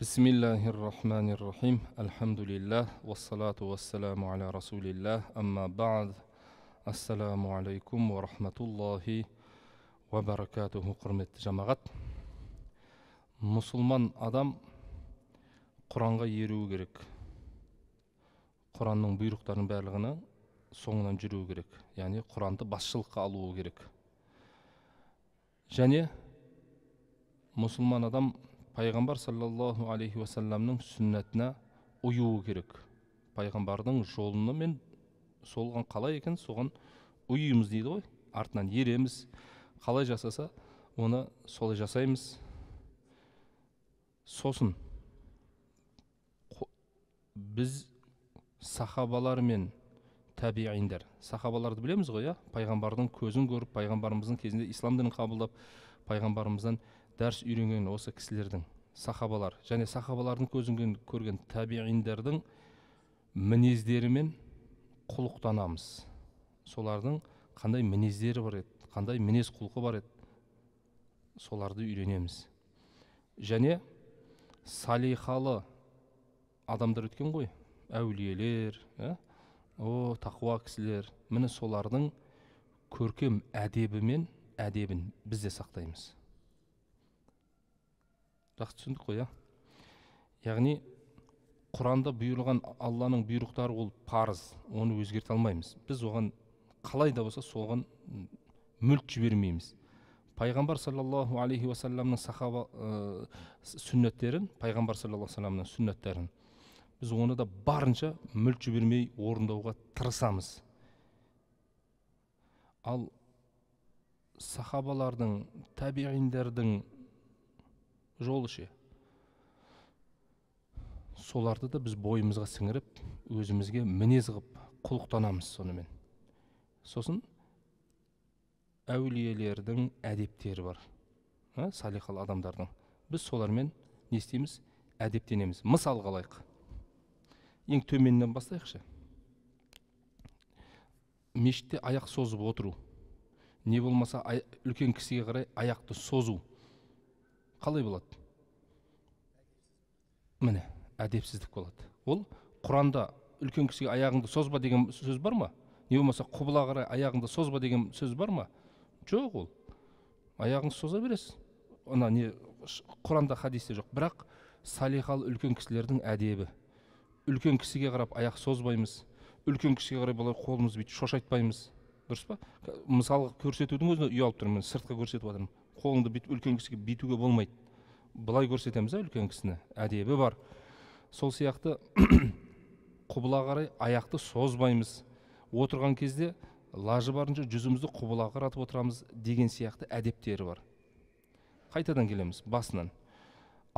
рахим алхамдулиллах уассалату уассаламу аля расулиллах амма бад ассаламу алейкум уа рахматуллахи уа баракатуху құрметті жамағат мұсылман адам құранға еруі керек құранның бұйрықтарының барлығына соңынан жүруі керек яғни құранды басшылыққа алуы керек және мұсылман адам пайғамбар саллаллаху алейхи уассаламның сүннәтіне ұюы керек пайғамбардың жолына мен солған қалай екен соған ұйымыз дейді ғой артынан ереміз қалай жасаса оны солай жасаймыз сосын біз сахабалар мен тәбииндер сахабаларды білеміз ғой иә пайғамбардың көзін көріп пайғамбарымыздың кезінде ислам дінін қабылдап пайғамбарымыздан дәріс үйренген осы кісілердің сахабалар және сахабалардың көзін көрген табииндердің мінездерімен құлықтанамыз солардың қандай мінездері бар еді қандай мінез құлқы бар еді соларды үйренеміз және салихалы адамдар өткен ғой әулиелер ә? о тақуа кісілер міне солардың көркем әдебімен әдебін біз де сақтаймыз жақсы түсіндік қой иә яғни құранда бұйырылған алланың бұйрықтары ол парыз оны өзгерте алмаймыз біз оған қалай да болса соған мүлт жібермейміз пайғамбар саллаллаху алейхи уассаламның сахаба ә, сүннеттерін пайғамбар саллаллаху алейхи біз оны да барынша мүлт жібермей орындауға тырысамыз ал сахабалардың табииндердің, жолы ше соларды да біз бойымызға сіңіріп өзімізге мінез қылып құлықтанамыз сонымен сосын әулиелердің әдептері бар ә, салиқалы адамдардың біз солармен не істейміз әдептенеміз Мысал алайық ең төменнен бастайықшы мешітте аяқ созып отыру не болмаса үлкен кісіге қарай аяқты созу қалай болады міне әдепсіздік болады ол құранда үлкен кісіге аяғыңды созба деген сөз бар ма не болмаса құбыла қарай аяғыңды созба деген сөз бар ма жоқ ол аяғыңды соза бересіз ана не құранда хадисте жоқ бірақ салихалы үлкен кісілердің әдебі үлкен кісіге қарап аяқ созбаймыз үлкен кісіге қарай былай қолымызды бүйтіп шошайтпаймыз дұрыс па мысалы көрсетудің өзіне ұялып тұрмын мен сыртқа көрсетіп жатырмын қолыңды бүйтіп үлкен кісіге бүйтуге болмайды былай көрсетеміз да үлкен кісіні әдебі бар сол сияқты құбыла қарай аяқты созбаймыз отырған кезде лажы барынша жүзімізді құбылаға қаратып отырамыз деген сияқты әдептері бар қайтадан келеміз басынан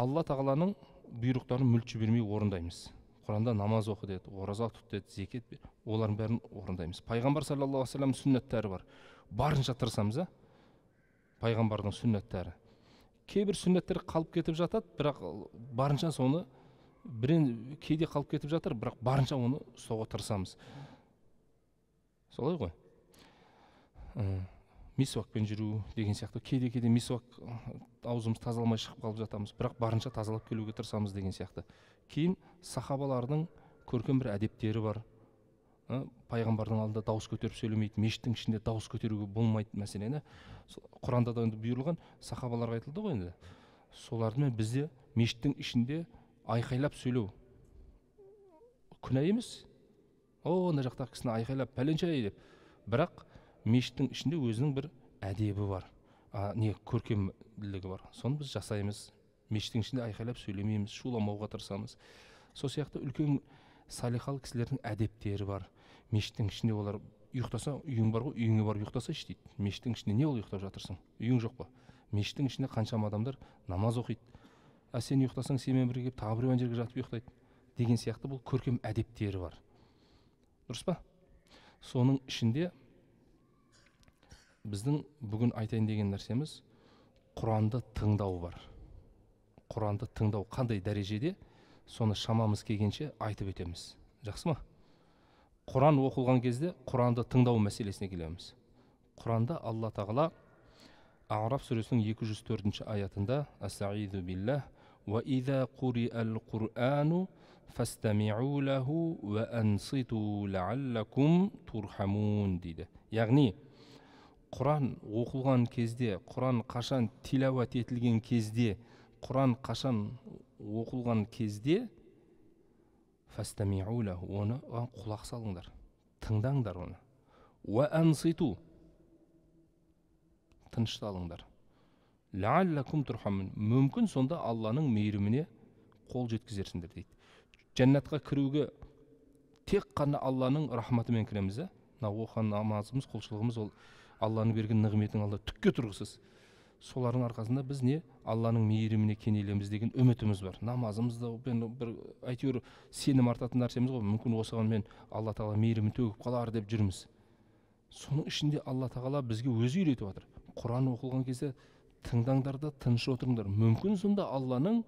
алла тағаланың бұйрықтарын мүлт жібермей орындаймыз құранда намаз оқы деді ораза тұт деді зекет бер олардың бәрін орындаймыз пайғамбар саллаллаху алейхи вассаламның бар барынша тырысамыз пайғамбардың сүннаттары кейбір сүннеттер қалып кетіп жатады бірақ барынша соны бірен кейде қалып кетіп жатыр бірақ барынша оны ұстауға тырысамыз солай ғой Мисуакпен мисвакпен жүру деген сияқты кейде кейде мисвак аузымыз тазаламай шығып қалып жатамыз бірақ барынша тазалап келуге тырысамыз деген сияқты кейін сахабалардың көркем бір әдептері бар Э, пайғамбардың алдында дауыс көтеріп сөйлемейді мешіттің ішінде дауыс көтеруге болмайды мәселені құранда да енді бұйырылған сахабаларға айтылды ғой енді солармен бізде мешіттің ішінде айқайлап сөйлеу күнә емес о мына жақтағы кісіні айқайлап пәленше деп бірақ мешіттің ішінде өзінің бір әдебі бар а, не көркемділігі бар соны біз жасаймыз мешіттің ішінде айқайлап сөйлемейміз шуламауға тырысамыз сол сияқты үлкен салихалы кісілердің әдептері бар мешіттің ішінде олар ұйықтаса үйің бар ғой үйіңе барып ұйықтасайшы дейді мешіттің ішінде не ол ұйықтап жатырсың үйің жоқ па мешіттің ішінде қаншама адамдар намаз оқиды а сен ұйықтасаң сенімен бірге келіп тағы біреу жерге жатып ұйықтайды деген сияқты бұл көркем әдептері бар дұрыс па соның ішінде біздің бүгін айтайын деген нәрсеміз құранды тыңдау бар құранды тыңдау қандай дәрежеде соны шамамыз келгенше айтып өтеміз жақсы ма құран оқылған кезде құранды тыңдау мәселесіне келеміз құранда алла тағала араф сүресінің 204 аятында астаизу билля дейді яғни құран оқылған кезде құран қашан тилауат етілген кезде құран қашан оқылған кезде оны құлақ салыңдар тыңдаңдар оны уәнситу тынышталыңдар мүмкін сонда алланың мейіріміне қол жеткізерсіңдер дейді жәннатқа кіруге тек қана алланың рахматымен кіреміз иә мына оқыған намазымыз құлшылығымыз ол алланың берген нығметін алла түкке тұрғысыз солардың арқасында біз не алланың мейіріміне кенелеміз деген үмітіміз бар намазымыз да бір әйтеуір сенім артатын нәрсеміз ғой мүмкін осыған мен алла тағала мейірімін төгіп қалар деп жүрміз соның ішінде алла тағала бізге өзі үйретіп жатыр құран оқылған кезде тыңдаңдар да тыныш отырыңдар мүмкін сонда алланың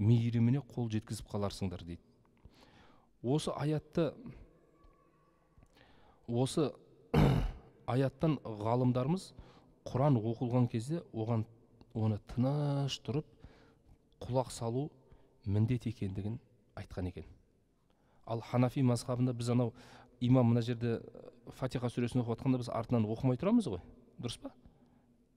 мейіріміне қол жеткізіп қаларсыңдар дейді осы аятты осы аяттан ғалымдарымыз құран оқылған кезде оған оны тыныш тұрып құлақ салу міндет екендігін айтқан екен ал ханафи мазхабында біз анау имам мына жерде э, фатиха сүресін оқып жатқанда біз артынан оқымай тұрамыз ғой дұрыс па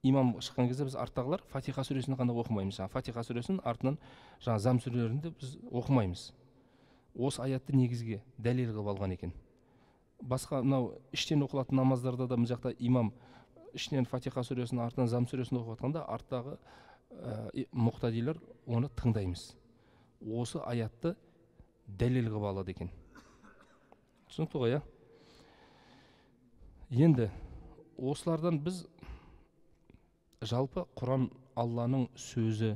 имам шыққан кезде біз арттағылар фатиха сүресін ғана оқымаймыз жаңағы фатиха сүресін артынан жаңағы зам сүрелерін де біз оқымаймыз осы аятты негізге дәлел қылып алған екен басқа мынау іштен оқылатын намаздарда да мына жақта имам ішінен фатиха сүресін артынан зам сүресін оқып жатқанда арттағы ә, оны тыңдаймыз осы аятты дәлел қылып алады екен түсінікті ғой иә енді осылардан біз жалпы құран алланың сөзі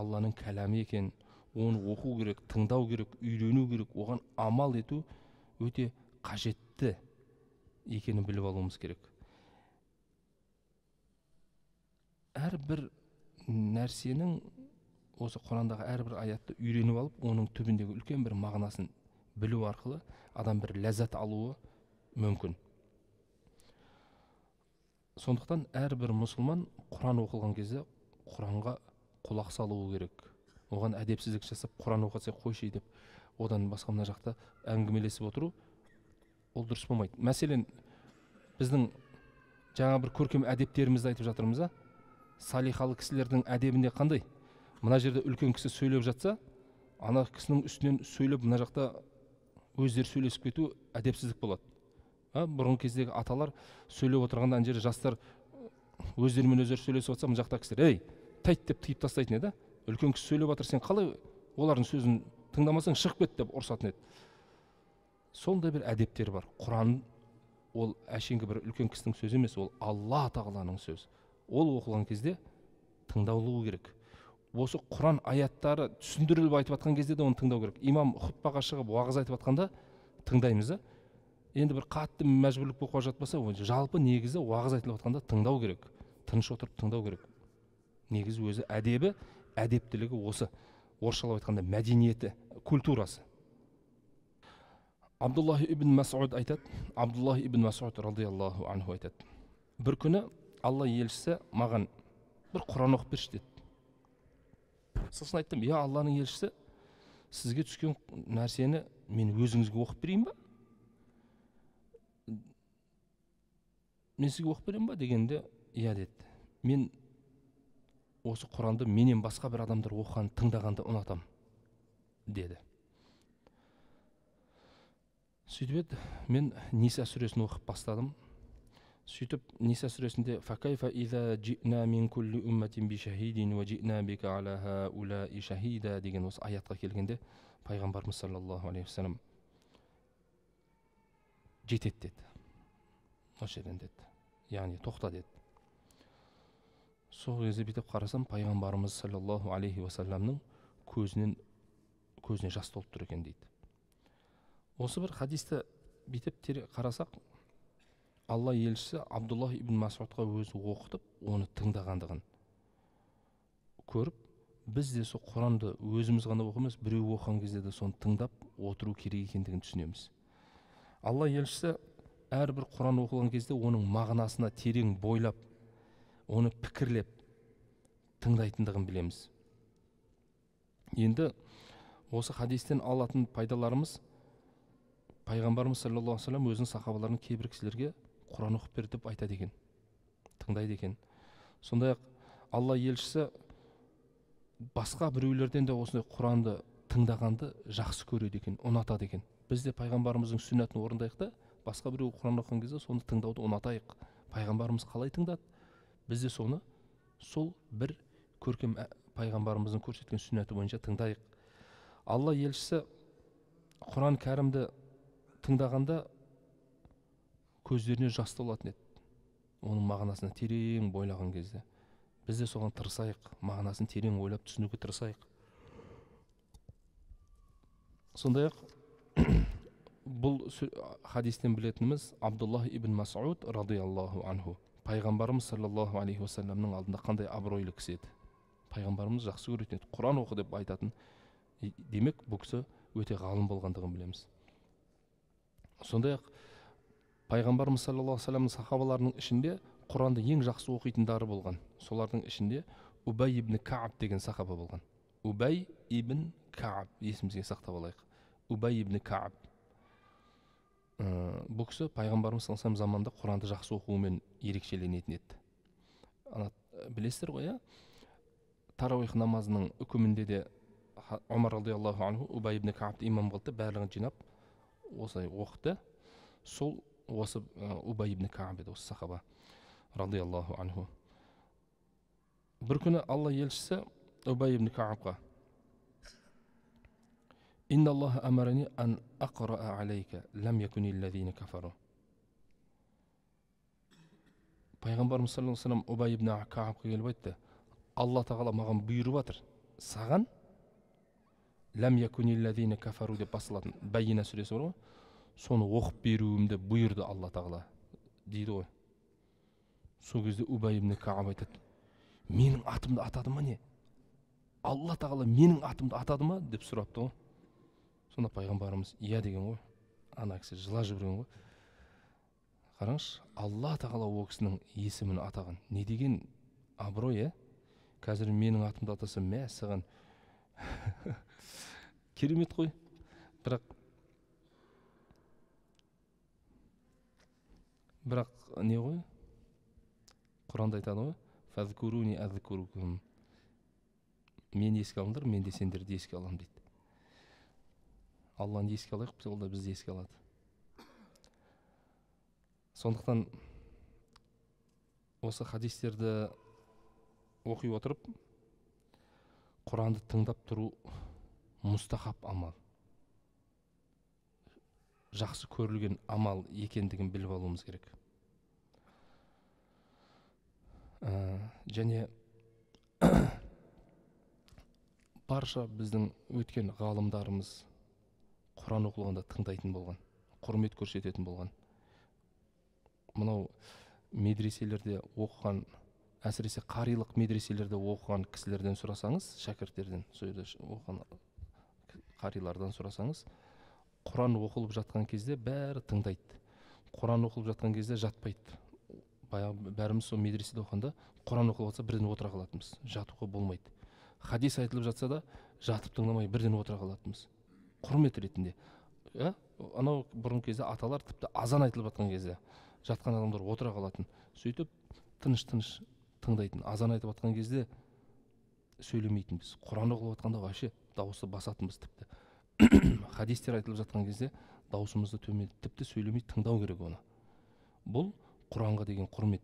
алланың кәләмі екен оны оқу керек тыңдау керек үйрену керек оған амал ету өте қажетті екенін біліп алуымыз керек әрбір нәрсенің осы құрандағы әрбір аятты үйреніп алып оның түбіндегі үлкен бір мағынасын білу арқылы адам бір ләззат алуы мүмкін сондықтан әрбір мұсылман құран оқылған кезде құранға құлақ салуы керек оған әдепсіздік жасап құран оқыса қойшы деп одан басқа мына жақта әңгімелесіп отыру ол дұрыс болмайды мәселен біздің жаңа бір көркем әдептерімізді айтып жатырмыз да салихалы кісілердің әдебінде қандай мына жерде үлкен кісі сөйлеп жатса ана кісінің үстінен сөйлеп мына жақта өздері сөйлесіп кету әдепсіздік болады а бұрынғы кездегі аталар сөйлеп отырғанда ана жерде жастар өздерімен өздері сөйлесіп жатса мына жақтағы кісілер ей тәйт деп тиып тастайтын еді үлкен кісі сөйлеп жатыр сен қалай олардың сөзін тыңдамасаң шығып кет деп ұрсатын еді сондай бір әдептер бар құран ол әшейінгі бір үлкен кісінің сөзі емес ол алла тағаланың сөзі ол оқылған кезде тыңдаулы керек осы құран аяттары түсіндіріліп айтып жатқан кезде де оны тыңдау керек имам хұтпаға шығып уағыз айтып жатқанда тыңдаймыз да енді бір қатты мәжбүрлік болып жатпаса жалпы негізі уағыз айтылып жатқанда тыңдау керек тыныш отырып тыңдау керек негізі өзі әдебі әдептілігі осы орысшалап айтқанда мәдениеті культурасы абдуллах ибн масуд айтады абдуллах ибн масуд радиаллаху анху айтады бір күні алла елшісі маған бір құран оқып берші деді сосын айттым иә алланың елшісі сізге түскен нәрсені мен өзіңізге оқып берейін ба мен сізге оқып беремін ба дегенде иә деді мен осы құранды менен басқа бір адамдар оқығанын тыңдағанды ұнатамын деді сөйтіп еді мен ниса сүресін оқып бастадым сөйтіп ниса сүресінде деген осы аятқа келгенде пайғамбарымыз саллаллаху алейхи уассалам жетеді деді осы жерден деді яғни тоқта деді сол кезде бүйтіп қарасам пайғамбарымыз саллаллаху алейхи уассаламның көзінен көзіне жас толып тұр екен дейді осы бір хадисті бүйтіп қарасақ алла елшісі абдуллах ибн масудқа өзі оқытып оны тыңдағандығын көріп біз де сол құранды өзіміз ғана оқымыз біреу оқыған кезде де соны тыңдап отыру керек екендігін түсінеміз алла елшісі әрбір құран оқылған кезде оның мағынасына терең бойлап оны пікірлеп тыңдайтындығын білеміз енді осы хадистен алатын пайдаларымыз пайғамбарымыз саллаллаху алейхи өзінің сахабаларының кейбір кісілерге құран оқып бер деп айтады екен тыңдайды екен сондай ақ алла елшісі басқа біреулерден де осындай құранды тыңдағанды жақсы көреді екен ұнатады екен біз де пайғамбарымыздың сүннатын орындайық та басқа біреу құран оқыған кезде соны тыңдауды ұнатайық пайғамбарымыз қалай тыңдады біз де соны сол бір көркем ә, пайғамбарымыздың көрсеткен сүннаты бойынша тыңдайық алла елшісі құран кәрімді тыңдағанда көздеріне жас толатын еді оның мағынасына терең бойлаған кезде біз де соған тырысайық мағынасын терең ойлап түсінуге тырысайық сондай ақ бұл хадистен білетініміз абдуллах ибн масуд радиаллаху анху пайғамбарымыз саллаллаху алейхи уассаламның алдында қандай абыройлы кісі еді пайғамбарымыз жақсы көретін еді құран оқы деп айтатын демек бұл кісі өте ғалым болғандығын білеміз сондай ақ пайғамбарымыз саллаллаху алейхи вассаламның сахабаларының ішінде құранды ең жақсы оқитындары болған солардың ішінде убай ибн кааб деген сахаба болған убай ибн кааб есімізге сақтап алайық убай ибн кааб ә, бұл кісі пайғамбарымыз саллаллаху алейhi заманында құранды жақсы оқумен ерекшеленетін еді ана білесіздер ғой иә тарауих намазының үкімінде де омар радиаллаху анху убай ибн каабты имам қылды барлығын жинап осылай оқыды сол осы убай ибн кәб еді осы сахаба радиаллаху анху бір күні алла елшісі убай ибн каабқа пайғамбарымыз саллаллаху алейхи вассалам убай ибн каабқа келіп айтты алла тағала маған бұйырып жатыр саған ләм кафару деп басталатын бәйина сүресі бар ғой соны оқып беруімді бұйырды алла тағала дейді ғой сол кезде убай ибн айтады менің атымды атады ма не алла тағала менің атымды атады ма деп сұрапты ғой сонда пайғамбарымыз иә деген ғой ана кісі жылап жіберген ғой қараңызшы алла тағала ол кісінің есімін атаған не деген абырой иә қазір менің атымды атаса мә керемет қой бірақ бірақ не ғой құранда айтады ғой фазкуруни мені еске алыңдар мен де сендерді еске аламын дейді алланы еске алайық ол да бізді еске алады сондықтан осы хадистерді оқи отырып құранды тыңдап тұру мұстахаб амал жақсы көрілген амал екендігін біліп алуымыз керек ә, және барша біздің өткен ғалымдарымыз құран оқылғанда тыңдайтын болған құрмет көрсететін болған мынау медреселерде оқыған әсіресе қарилық медреселерде оқыған кісілерден сұрасаңыз шәкірттерден сол жерде оқыған қарилардан сұрасаңыз құран оқылып жатқан кезде бәрі тыңдайды құран оқылып жатқан кезде жатпайды баяғы бәріміз сол медреседе оқығанда құран оқылып жатса бірден отыра қалатынбыз жатуға болмайды хадис айтылып жатса да жатып тыңдамай бірден отыра қалатынбыз құрмет ретінде иә анау бұрынғы кезде аталар тіпті азан айтылып жатқан кезде жатқан адамдар отыра қалатын сөйтіп тыныш тыныш тыңдайтын азан айтып жатқан кезде сөйлемейтінбіз құран оқылып жатқанда вообще дауысты басатынбыз тіпті хадистер айтылып жатқан кезде даусымызды төмен тіпті сөйлемей тыңдау керек оны бұл құранға деген құрмет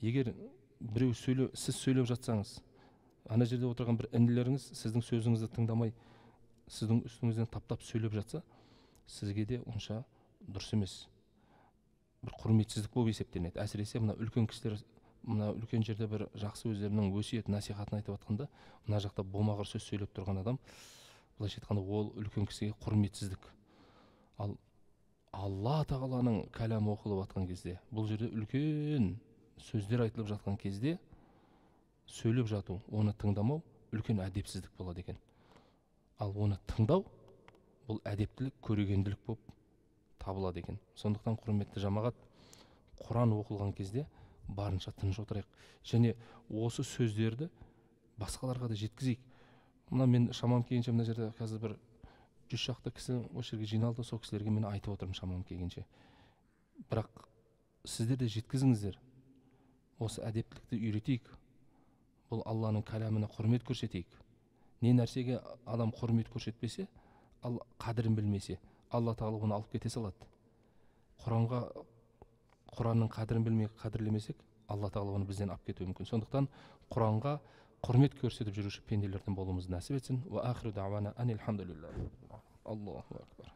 егер біреу сөйле, сіз сөйлеп жатсаңыз ана жерде отырған бір інілеріңіз сіздің сөзіңізді тыңдамай сіздің үстіңізден таптап сөйлеп жатса сізге де онша дұрыс емес бір құрметсіздік болып есептелінеді әсіресе мына үлкен кісілер мына үлкен жерде бір жақсы өздерінің өсиет насихатын айтып жатқанда мына жақта болмағыр сөз сөйлеп тұрған адам былайша айтқанда ол үлкен кісіге құрметсіздік ал алла тағаланың кәләмі оқылып жатқан кезде бұл жерде үлкен сөздер айтылып жатқан кезде сөйлеп жату оны тыңдамау үлкен әдепсіздік болады екен ал оны тыңдау бұл әдептілік көрегенділік болып табылады екен сондықтан құрметті жамағат құран оқылған кезде барынша тыныш отырайық және осы сөздерді басқаларға да жеткізейік мына мен шамам келгенше мына жерде қазір бір жүз шақты кісі осы жерге жиналды сол кісілерге мен айтып отырмын шамам келгенше бірақ сіздер де жеткізіңіздер осы әдептілікті үйретейік бұл алланың кәләміне құрмет көрсетейік не нәрсеге адам құрмет көрсетпесе ал қадірін білмесе алла тағала оны алып кете салады құранға құранның қадірін білмей қадірлемесек алла тағала оны бізден алып кетуі мүмкін сондықтан құранға құрмет көрсетіп жүруші пенделерден болуымызды нәсіп етсін уа ахиру дауана анилхамдулилля аллаху акбар